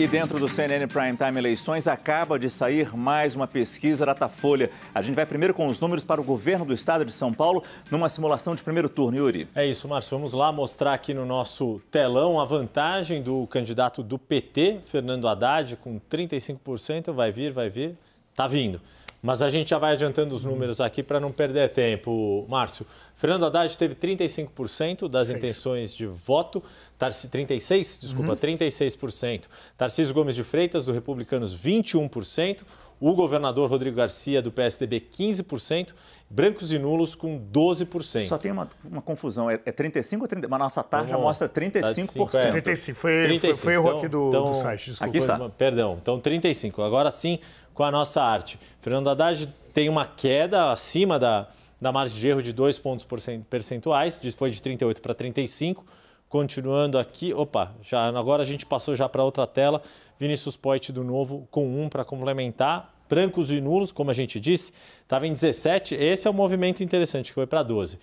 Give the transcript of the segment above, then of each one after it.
E dentro do CNN Primetime Eleições, acaba de sair mais uma pesquisa da Folha. A gente vai primeiro com os números para o governo do estado de São Paulo, numa simulação de primeiro turno, Yuri. É isso, Márcio. Vamos lá mostrar aqui no nosso telão a vantagem do candidato do PT, Fernando Haddad, com 35%. Vai vir, vai vir. Tá vindo. Mas a gente já vai adiantando os números aqui para não perder tempo, Márcio. Fernando Haddad teve 35% das Seis. intenções de voto, Tarci, 36, desculpa, uhum. 36%. Tarcísio Gomes de Freitas, do Republicanos, 21%. O governador Rodrigo Garcia, do PSDB, 15%. Brancos e nulos, com 12%. Só tem uma, uma confusão. É, é 35 ou 30? Mas nossa tarja mostra 35%. Tá é, 35. Foi, 35. foi, foi erro então, aqui do, então, do site. Desculpa. Aqui está. perdão. Então, 35. Agora sim, com a nossa arte. Fernando Haddad tem uma queda acima da da margem de erro de 2 pontos percentuais, foi de 38 para 35. Continuando aqui, opa, já agora a gente passou já para outra tela. Vinícius Poit do novo com 1 um para complementar. Brancos e nulos, como a gente disse, estava em 17. Esse é o um movimento interessante que foi para 12.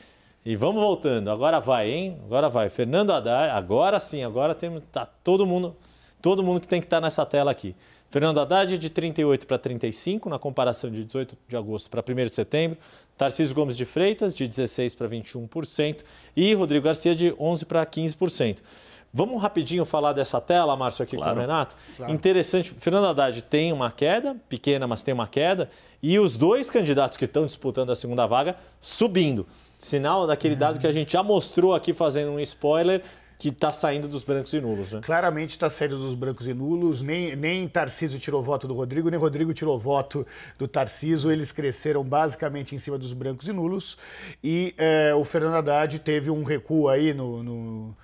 E vamos voltando. Agora vai, hein? Agora vai. Fernando Haddad, agora sim, agora temos tá todo mundo, todo mundo que tem que estar tá nessa tela aqui. Fernando Haddad de 38 para 35, na comparação de 18 de agosto para 1 de setembro. Tarcísio Gomes de Freitas, de 16 para 21%. E Rodrigo Garcia, de 11 para 15%. Vamos rapidinho falar dessa tela, Márcio, aqui claro. com o Renato. Claro. Interessante, Fernando Haddad tem uma queda, pequena, mas tem uma queda, e os dois candidatos que estão disputando a segunda vaga subindo. Sinal daquele é. dado que a gente já mostrou aqui fazendo um spoiler que está saindo dos brancos e nulos, né? Claramente está saindo dos brancos e nulos. Nem, nem Tarciso tirou voto do Rodrigo, nem Rodrigo tirou voto do Tarciso. Eles cresceram basicamente em cima dos brancos e nulos. E é, o Fernando Haddad teve um recuo aí no, no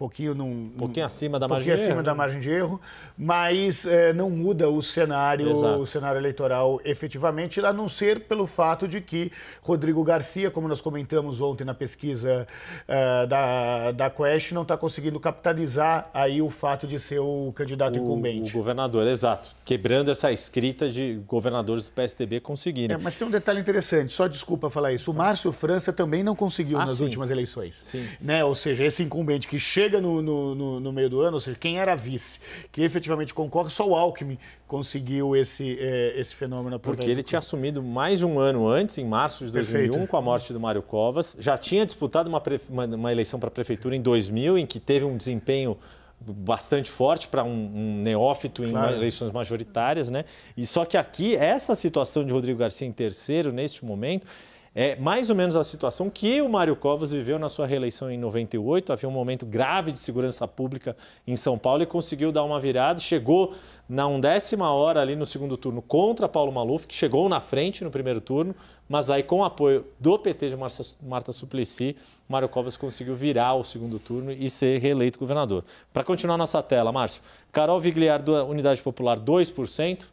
pouquinho num pouquinho acima da margem acima de erro. da margem de erro, mas é, não muda o cenário Exato. o cenário eleitoral efetivamente, a não ser pelo fato de que Rodrigo Garcia, como nós comentamos ontem na pesquisa uh, da, da Quest, não está conseguindo capitalizar aí o fato de ser o candidato o, incumbente. O governador, exato. Quebrando essa escrita de governadores do PSDB conseguirem. É, mas tem um detalhe interessante, só desculpa falar isso. O Márcio França também não conseguiu ah, nas sim. últimas eleições. Sim. Né? Ou seja, esse incumbente que chega chega no, no, no, no meio do ano, ou seja, quem era vice, que efetivamente concorre, só o Alckmin conseguiu esse, é, esse fenômeno. Porque ele tinha assumido mais um ano antes, em março de 2001, Perfeito. com a morte do Mário Covas. Já tinha disputado uma, pre... uma, uma eleição para a prefeitura em 2000, em que teve um desempenho bastante forte para um, um, neófito em claro. eleições majoritárias, né? E só que aqui essa situação de Rodrigo Garcia em terceiro neste momento é mais ou menos a situação que o Mário Covas viveu na sua reeleição em 98. Havia um momento grave de segurança pública em São Paulo e conseguiu dar uma virada. Chegou na undécima hora ali no segundo turno contra Paulo Maluf, que chegou na frente no primeiro turno, mas aí com o apoio do PT de Marta, Marta Suplicy, Mário Covas conseguiu virar o segundo turno e ser reeleito governador. Para continuar nossa tela, Márcio, Carol Vigliar, da Unidade Popular, 2%.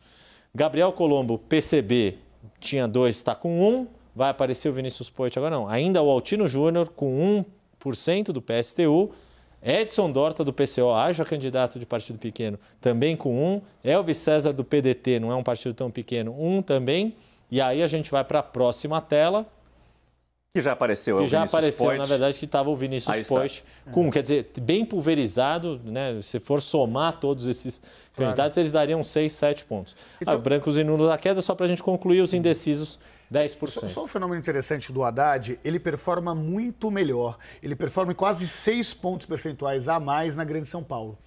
Gabriel Colombo, PCB, tinha 2, está com 1. Um vai aparecer o Vinícius Poit agora não. Ainda o Altino Júnior com 1% do PSTU, Edson Dorta do PCO, haja candidato de partido pequeno, também com 1, Elvis César do PDT, não é um partido tão pequeno, 1 também. E aí a gente vai para a próxima tela. Que já apareceu, é que é já Vinícius apareceu, Poit. na verdade, que estava o Vinícius Poit com, quer dizer, bem pulverizado, né? Se for somar todos esses claro. candidatos, eles dariam 6, 7 pontos. Ah, então, ah, brancos e nulos da queda, só para a gente concluir, os indecisos 10%. Só, só um fenômeno interessante do Haddad, ele performa muito melhor. Ele performa quase 6 pontos percentuais a mais na Grande São Paulo.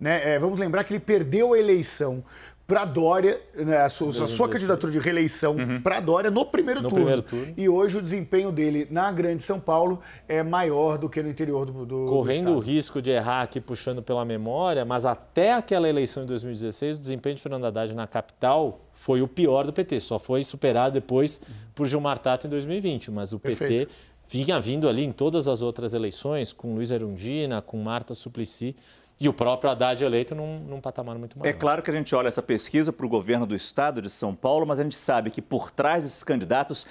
Né? É, vamos lembrar que ele perdeu a eleição para Dória, né, a sua, a sua candidatura de reeleição uhum. para Dória no, primeiro, no turno. primeiro, turno. E hoje o desempenho dele na Grande São Paulo é maior do que no interior do, do Correndo do o risco de errar aqui puxando pela memória, mas até aquela eleição em 2016, o desempenho de Fernando Haddad na capital foi o pior do PT. Só foi superado depois por Gilmar Tato em 2020, mas o Perfeito. PT vinha vindo ali em todas as outras eleições, com Luiz Arundina, com Marta Suplicy e o próprio Haddad eleito num, num patamar muito maior. É claro que a gente olha essa pesquisa para o governo do estado de São Paulo, mas a gente sabe que por trás desses candidatos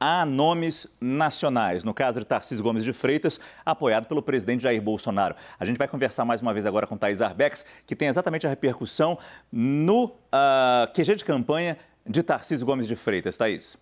há nomes nacionais. No caso de Tarcísio Gomes de Freitas, apoiado pelo presidente Jair Bolsonaro. A gente vai conversar mais uma vez agora com Thaís Arbex, que tem exatamente a repercussão no uh, QG de campanha de Tarcísio Gomes de Freitas. Thaís.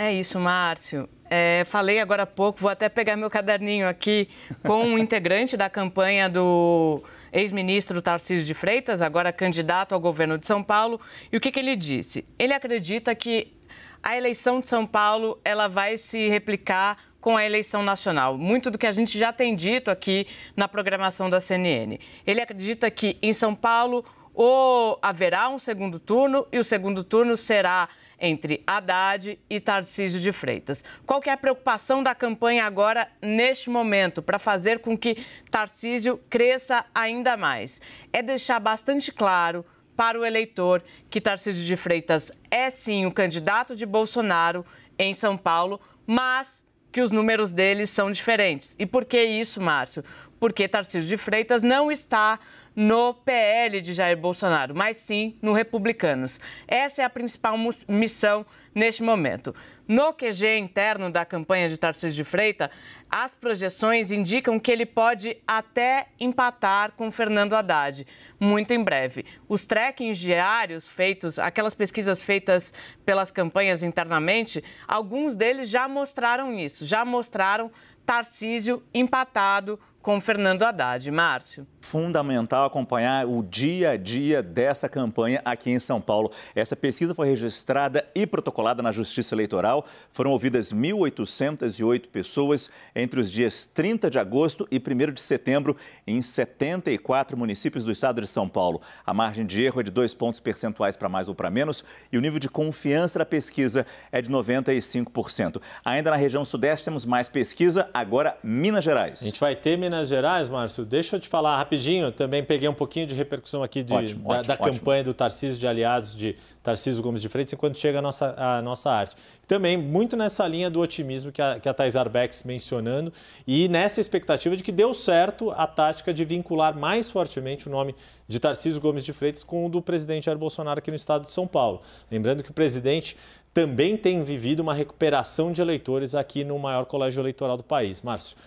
É isso, Márcio. É, falei agora há pouco, vou até pegar meu caderninho aqui com um integrante da campanha do ex-ministro Tarcísio de Freitas, agora candidato ao governo de São Paulo. E o que, que ele disse? Ele acredita que a eleição de São Paulo ela vai se replicar com a eleição nacional. Muito do que a gente já tem dito aqui na programação da CNN. Ele acredita que em São Paulo ou haverá um segundo turno e o segundo turno será entre Haddad e Tarcísio de Freitas. Qual que é a preocupação da campanha agora, neste momento, para fazer com que Tarcísio cresça ainda mais? É deixar bastante claro para o eleitor que Tarcísio de Freitas é sim o candidato de Bolsonaro em São Paulo, mas que os números deles são diferentes. E por que isso, Márcio? Porque Tarcísio de Freitas não está no PL de Jair Bolsonaro, mas sim no Republicanos. Essa é a principal missão neste momento. No QG interno da campanha de Tarcísio de Freitas, as projeções indicam que ele pode até empatar com Fernando Haddad, muito em breve. Os trackings diários feitos, aquelas pesquisas feitas pelas campanhas internamente, alguns deles já mostraram isso, já mostraram Tarcísio empatado com Fernando Haddad. Márcio. Fundamental acompanhar o dia a dia dessa campanha aqui em São Paulo. Essa pesquisa foi registrada e protocolada na Justiça Eleitoral. Foram ouvidas 1.808 pessoas entre os dias 30 de agosto e 1 de setembro em 74 municípios do estado de São Paulo. A margem de erro é de dois pontos percentuais para mais ou para menos e o nível de confiança da pesquisa é de 95%. Ainda na região sudeste temos mais pesquisa, agora Minas Gerais. A gente vai ter Minas Minas Gerais, Márcio, deixa eu te falar rapidinho. Também peguei um pouquinho de repercussão aqui de, ótimo, da, ótimo, da ótimo. campanha do Tarcísio de Aliados de Tarcísio Gomes de Freitas, enquanto chega a nossa, a nossa arte. Também muito nessa linha do otimismo que a, que a Thais Arbex mencionando e nessa expectativa de que deu certo a tática de vincular mais fortemente o nome de Tarcísio Gomes de Freitas com o do presidente Jair Bolsonaro aqui no estado de São Paulo. Lembrando que o presidente também tem vivido uma recuperação de eleitores aqui no maior colégio eleitoral do país. Márcio,